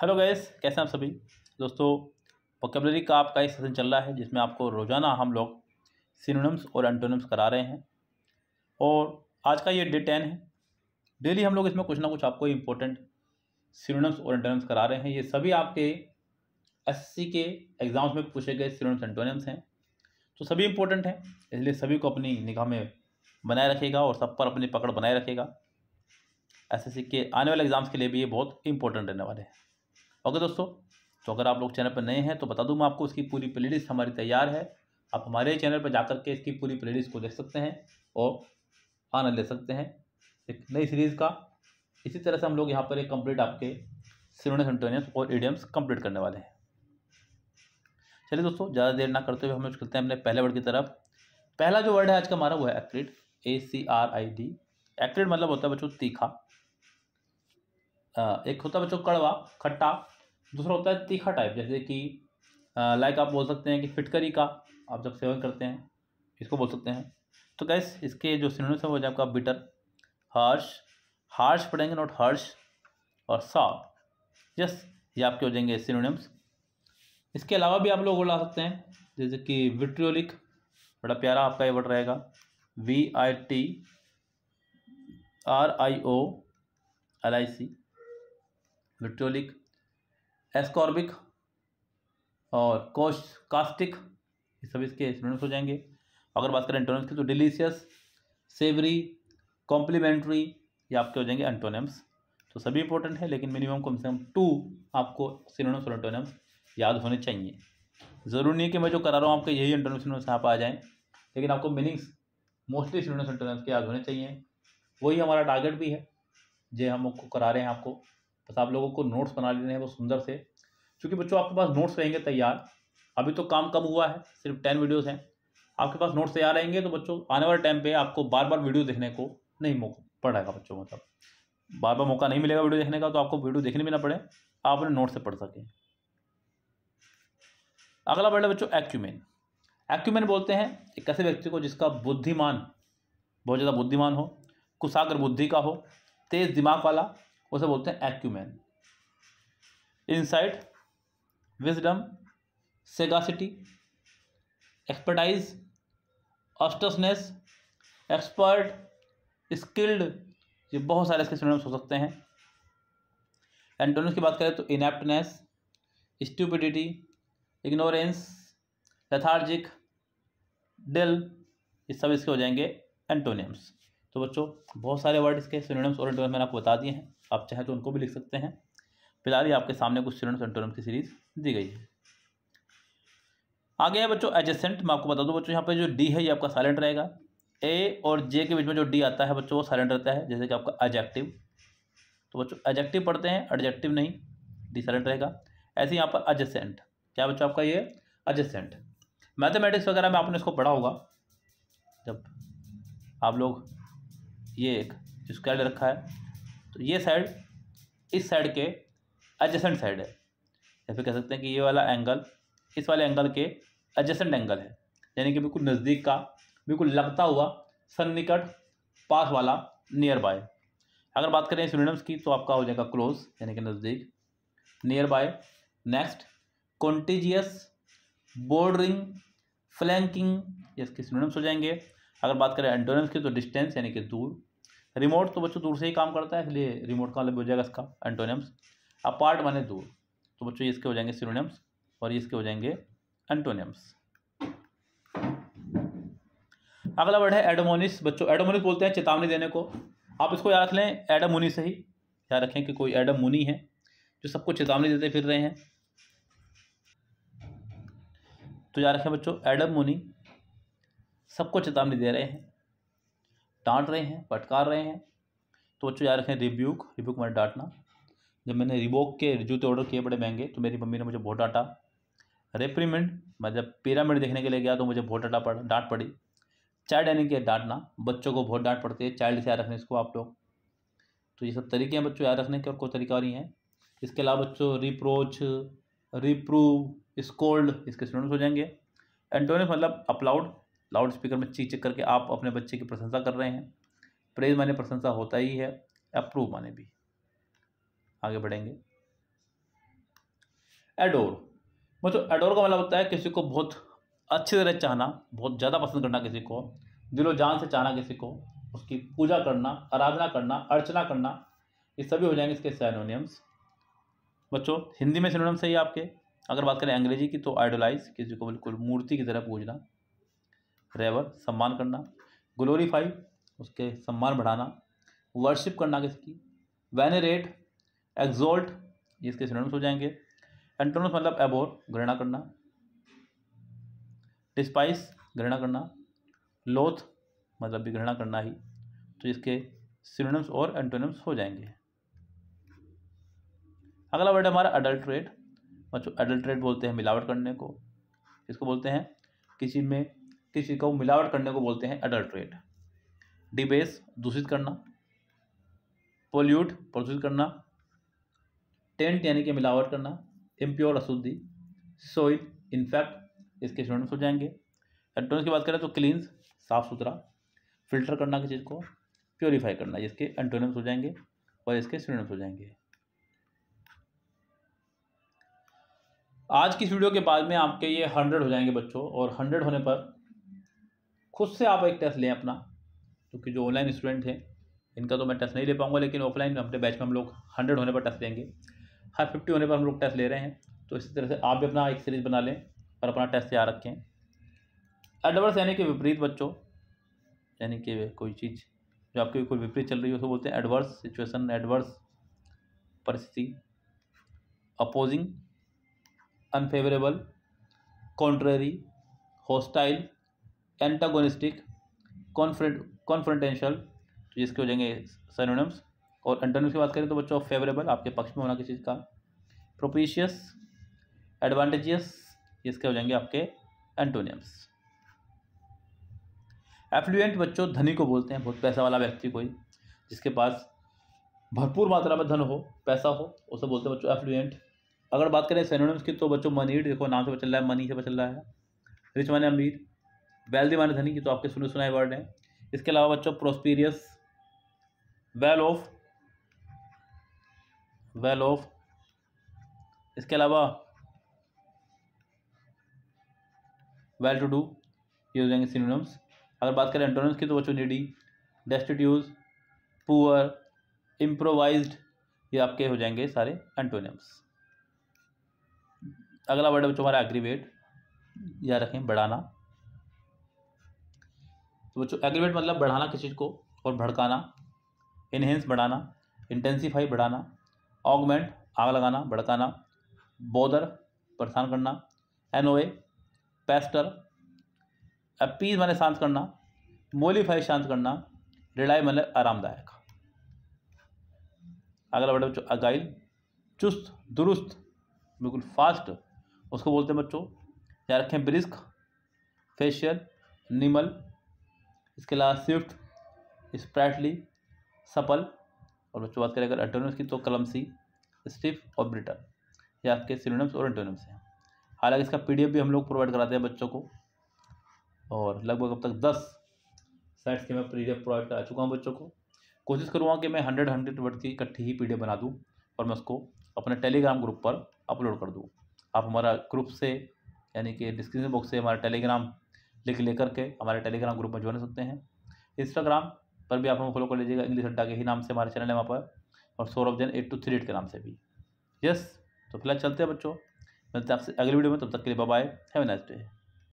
hello guys कैसे आप सभी दोस्तों वोकेबलरी का आपका एक सेशन चल रहा है जिसमें आपको रोज़ाना हम लोग सिनोनिम्स और एंटोनिम्स करा रहे हैं और आज का ये डे टेन है डेली हम लोग इसमें कुछ ना कुछ आपको इम्पोर्टेंट सिनोनिम्स और एंटोनिम्स करा रहे हैं ये सभी आपके एस के एग्ज़ाम्स में पूछे गए सिनोनिम्स एंटोनिम्स हैं तो सभी इम्पोर्टेंट हैं इसलिए सभी को अपनी निगाह में बनाए रखेगा और सब पर अपनी पकड़ बनाए रखेगा एस के आने वाले एग्ज़ाम्स के लिए भी ये बहुत इंपॉर्टेंट रहने वाले हैं ओके दोस्तों तो अगर आप लोग चैनल पर नए हैं तो बता दूँ मैं आपको इसकी पूरी प्ले हमारी तैयार है आप हमारे चैनल पर जाकर के इसकी पूरी प्ले को देख सकते हैं और आनंद ले सकते हैं एक नई सीरीज़ का इसी तरह से हम लोग यहाँ पर एक कंप्लीट आपके सिरोनियस एंटोनियस और एडियम्स कंप्लीट करने वाले हैं चलिए दोस्तों ज़्यादा देर ना करते हुए हम लोग चलते हैं अपने पहले वर्ड की तरफ पहला जो वर्ड है आज का हमारा वो है acrid A C R I D acrid मतलब होता है बच्चों तीखा एक होता है बच्चों कड़वा खट्टा दूसरा होता है तीखा टाइप जैसे कि लाइक आप बोल सकते हैं कि फिटकरी का आप जब सेवन करते हैं इसको बोल सकते हैं तो गैस इसके जो सिनोनिम्स हैं वो जाए आपका बिटर हार्श हार्श पढ़ेंगे नॉट हार्श और सॉफ्ट यस ये आपके हो जाएंगे सिनोनिम्स इसके अलावा भी आप लोग बोला सकते हैं जैसे कि विट्रियोलिक बड़ा प्यारा आपका ये वर्ड रहेगा V I T R I O L I C vitriolic acerbic और कोश कास्टिक ये सब इसके स्टूडेंट्स हो जाएंगे अगर बात करें एंटोनिम्स की तो डिलीशियस सेवरी कॉम्प्लीमेंट्री ये आपके हो जाएंगे एंटोनम्स तो सभी इंपॉर्टेंट है लेकिन मिनिमम कम से कम टू आपको सिनोनिम्स और एंटोनिम्स याद होने चाहिए ज़रूरी नहीं है कि मैं जो करा रहा हूँ आपके यही एंटोनिम्स सिनोनिम्स आप आ जाएँ लेकिन आपको मीनिंग्स मोस्टली सिनोनिम्स एंटोनिम्स के याद होने चाहिए वही हमारा टारगेट भी है जो हम आपको करा रहे हैं आपको बस आप लोगों को नोट्स बना लेने हैं वो सुंदर से क्योंकि बच्चों आपके पास नोट्स रहेंगे तैयार अभी तो काम कम हुआ है सिर्फ टेन वीडियोज़ हैं आपके पास नोट्स तैयार रहेंगे तो बच्चों आने वाले टाइम पर आपको बार बार वीडियो देखने को नहीं मौका पड़ेगा बच्चों मतलब बार बार मौका नहीं मिलेगा वीडियो देखने का तो आपको वीडियो देखने भी ना पड़े आप अपने नोट से पढ़ सकें अगला वर्ड बच्चों एक्यूमेन एक्यूमेन बोलते हैं एक ऐसे व्यक्ति को जिसका बुद्धिमान बहुत ज़्यादा बुद्धिमान हो कुशाग्र बुद्धि का हो तेज़ दिमाग वाला उसे बोलते हैं acumen insight wisdom sagacity expertise astuteness expert skilled ये बहुत सारे इसके सिनोनिम्स हो सकते हैं एंटोनिम्स की बात करें तो ineptness stupidity ignorance lethargic dull ये सब इसके हो जाएंगे एंटोनिम्स तो बच्चों बहुत सारे वर्ड इसके सिनोनिम्स और एंटोनिम्स मैंने आपको बता दिए हैं आप चाहें तो उनको भी लिख सकते हैं फिलहाल ये आपके सामने कुछ सिलोन सेंटोरम की सीरीज दी गई है आगे है बच्चों एजेसेंट मैं आपको बता दूं बच्चों यहाँ पे जो डी है ये आपका साइलेंट रहेगा ए और जे के बीच में जो डी आता है बच्चों वो साइलेंट रहता है जैसे कि आपका एजेक्टिव तो बच्चों एजेक्टिव पढ़ते हैं एडजेक्टिव नहीं डी साइलेंट रहेगा ऐसे यहाँ पर एजेसेंट क्या बच्चों आपका ये एजेसेंट मैथमेटिक्स वगैरह में आपने इसको पढ़ा होगा जब आप लोग ये एक स्क्वायर रखा है तो ये साइड इस साइड के एडजेसेंट साइड है या फिर कह सकते हैं कि ये वाला एंगल इस वाले एंगल के एडजेसेंट एंगल है यानी कि बिल्कुल नज़दीक का बिल्कुल लगता हुआ सन्निकट पास वाला नियर बाय अगर बात करें सिनोनिम्स की तो आपका हो जाएगा क्लोज यानी कि नज़दीक nearby next contiguous bordering flanking ये इसके सिनोनिम्स हो जाएंगे अगर बात करें एंटोनिम्स की तो डिस्टेंस यानी कि दूर रिमोट तो बच्चों दूर से ही काम करता है इसलिए रिमोट का अलग हो जाएगा इसका एंटोनियम्स अब पार्ट बने दूर तो बच्चों इसके हो जाएंगे सीरोनियम्स और इसके हो जाएंगे एंटोनियम्स अगला वर्ड है एडोमोनिस बच्चों एडोमोनिस बोलते हैं चेतावनी देने को आप इसको याद रख लें एडम मुनी से ही याद रखें कि कोई एडम मुनी है जो सबको चेतावनी देते फिर रहे हैं तो याद रखें बच्चों एडम मुनी सबको चेतावनी दे रहे हैं डांट रहे हैं फटकार रहे हैं तो बच्चों याद रखें रिब्यूक रिब्यूक मैंने डांटना जब मैंने रिबोक के जूते ऑर्डर किए बड़े महंगे तो मेरी मम्मी ने मुझे बहुत डांटा रेप्रीमेंट मैं जब पिरामिड देखने के लिए गया तो मुझे बहुत डांटा पड़ डांट पड़ी चाइल्ड यानी कि डांटना बच्चों को बहुत डांट पड़ती है चाइल्ड से याद रखने इसको आप लोग तो ये सब तरीके हैं बच्चों याद रखने के और कोई तरीका नहीं है इसके अलावा बच्चों रिप्रोच रिप्रूव स्कोल्ड इसके स्टूडेंट्स हो जाएंगे एंटोनिक मतलब अपलाउड लाउड स्पीकर में चीख चेक करके आप अपने बच्चे की प्रशंसा कर रहे हैं प्रेज माने प्रशंसा होता ही है अप्रूव माने भी आगे बढ़ेंगे एडोर मतलब एडोर का मतलब होता है किसी को बहुत अच्छी तरह चाहना बहुत ज़्यादा पसंद करना किसी को दिलो जान से चाहना किसी को उसकी पूजा करना आराधना करना अर्चना करना ये सभी हो जाएंगे इसके सैनोनियम्स बच्चों हिंदी में सही है आपके अगर बात करें अंग्रेजी की तो आइडोलाइज किसी को बिल्कुल मूर्ति की तरह पूजना रेवर सम्मान करना ग्लोरीफाई उसके सम्मान बढ़ाना वर्शिप करना किसकी वेनेट एग्जोल्ट इसके सिनोनिम्स हो जाएंगे एंटोनस मतलब एबोर घृणा करना डिस्पाइस घृणा करना लोथ मतलब भी घृणा करना ही तो इसके सिनोनिम्स और एंटोनिम्स हो जाएंगे अगला वर्ड हमारा अडल्ट्रेट बच्चों एडल्ट्रेट बोलते हैं मिलावट करने को इसको बोलते हैं किसी में चीज़ का वो मिलावट करने को बोलते हैं अडल्ट्रेट डिबेस दूषित करना पोल्यूट प्रदूषित करना टेंट यानी कि मिलावट करना इम्प्योर अशुद्धि सोइल इन्फेक्ट इसके स्टूडेंट्स हो जाएंगे एंटोनिम्स की बात करें तो क्लीन साफ सुथरा फिल्टर करना किसी चीज़ को प्योरीफाई करना इसके एंटोनिम्स हो जाएंगे और इसके स्टूडेंट्स हो जाएंगे आज की वीडियो के बाद में आपके ये हंड्रेड हो जाएंगे बच्चों और हंड्रेड होने पर खुद से आप एक टेस्ट लें अपना क्योंकि जो ऑनलाइन स्टूडेंट हैं इनका तो मैं टेस्ट नहीं ले पाऊंगा लेकिन ऑफलाइन अपने बैच में हम लोग हंड्रेड होने पर टेस्ट लेंगे हर फिफ्टी होने पर हम लोग टेस्ट ले रहे हैं तो इसी तरह से आप भी अपना एक सीरीज बना लें और अपना टेस्ट तैयार रखें एडवर्स यानी कि विपरीत बच्चों यानी कि कोई चीज़ जो आपके कोई विपरीत चल रही है उसको बोलते हैं एडवर्स सिचुएसन एडवर्स परिस्थिति opposing unfavourable contrary hostile antagonistic confront confrontational तो जिसके हो जाएंगे सैनोनिम्स और एंटोनिम्स की बात करें तो बच्चों फेवरेबल आपके पक्ष में होना किसी चीज़ का प्रोपिशियस एडवांटेजियस इसके हो जाएंगे आपके एंटोनियम्स एफ्लुएंट बच्चों धनी को बोलते हैं बहुत पैसा वाला व्यक्ति कोई जिसके पास भरपूर मात्रा में धन हो पैसा हो उसे बोलते हैं बच्चों एफ्लुएंट अगर बात करें सैनोनियम्स की तो बच्चों मनीड देखो नाम से चल रहा है मनी से चल रहा है रिच माने अमीर वेल्दी माने धनी की तो आपके सुने सुनाए वर्ड हैं इसके अलावा बच्चों prosperous well off well off इसके अलावा वेल टू डू ये हो जाएंगे सिनोनिम्स अगर बात करें एंटोनिम्स की तो बच्चों नीडी डेस्टिट्यूज पुअर इम्प्रोवाइज्ड ये आपके हो जाएंगे सारे एंटोनिम्स अगला वर्ड है बच्चों हमारा एग्रीवेट या रखें बढ़ाना तो बच्चों एग्रीवेट मतलब बढ़ाना किसी चीज़ को और भड़काना इनहेंस बढ़ाना इंटेंसीफाई बढ़ाना ऑगमेंट आग लगाना भड़काना बॉदर परेशान करना एनओए पेस्टर अपीज मैंने शांत करना मोलीफाई शांत करना रिलाई मैंने आरामदायक अगला बड़े बच्चों अगाइल चुस्त दुरुस्त बिल्कुल फास्ट उसको बोलते हैं बच्चों या रखें ब्रिस्क फेशियल निमल इसके अलावा स्विफ्ट स्प्रैटली सपल और बच्चों बात करें अगर एटोनम्स की तो कलम सी स्टिफ और ब्रिटन ये आपके सिलोनम्स और एंटोनिम्स हैं हालांकि इसका पी भी हम लोग प्रोवाइड कराते हैं बच्चों को और लगभग अब तक दस साइट्स के मैं पीडीएफ प्रोवाइड करा चुका हूँ बच्चों को कोशिश करूँगा कि मैं हंड्रेड हंड्रेड वर्ड की इकट्ठी ही पीडीएफ बना दूँ और मैं उसको अपने टेलीग्राम ग्रुप पर अपलोड कर दूँ आप हमारा ग्रुप से यानी कि डिस्क्रिप्शन बॉक्स से हमारा टेलीग्राम लिख लेकर के हमारे टेलीग्राम ग्रुप में ज्वाइन सकते हैं इंस्टाग्राम पर भी आप हमें फॉलो कर लीजिएगा इंग्लिश अड्डा के ही नाम से हमारे चैनल है वहाँ पर और Saurabh Jain eight two three eight के नाम से भी यस तो फिलहाल चलते हैं बच्चों मिलते हैं आपसे अगली वीडियो में तब तक के लिए बाय हैव नाइस डे